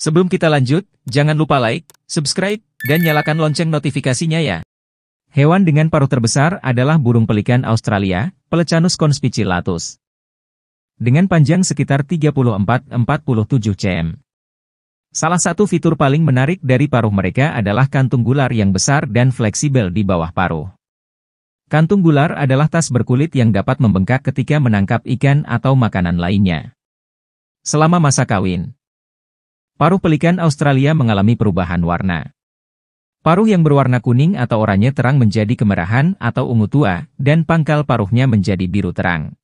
Sebelum kita lanjut, jangan lupa like, subscribe, dan nyalakan lonceng notifikasinya ya. Hewan dengan paruh terbesar adalah burung pelikan Australia, Pelecanus conspicillatus, Dengan panjang sekitar 34-47 cm. Salah satu fitur paling menarik dari paruh mereka adalah kantung gular yang besar dan fleksibel di bawah paruh. Kantung gular adalah tas berkulit yang dapat membengkak ketika menangkap ikan atau makanan lainnya. Selama masa kawin, Paruh pelikan Australia mengalami perubahan warna. Paruh yang berwarna kuning atau oranye terang menjadi kemerahan atau ungu tua, dan pangkal paruhnya menjadi biru terang.